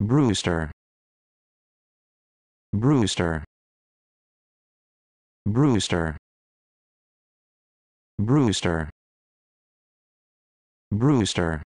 brewster brewster brewster brewster brewster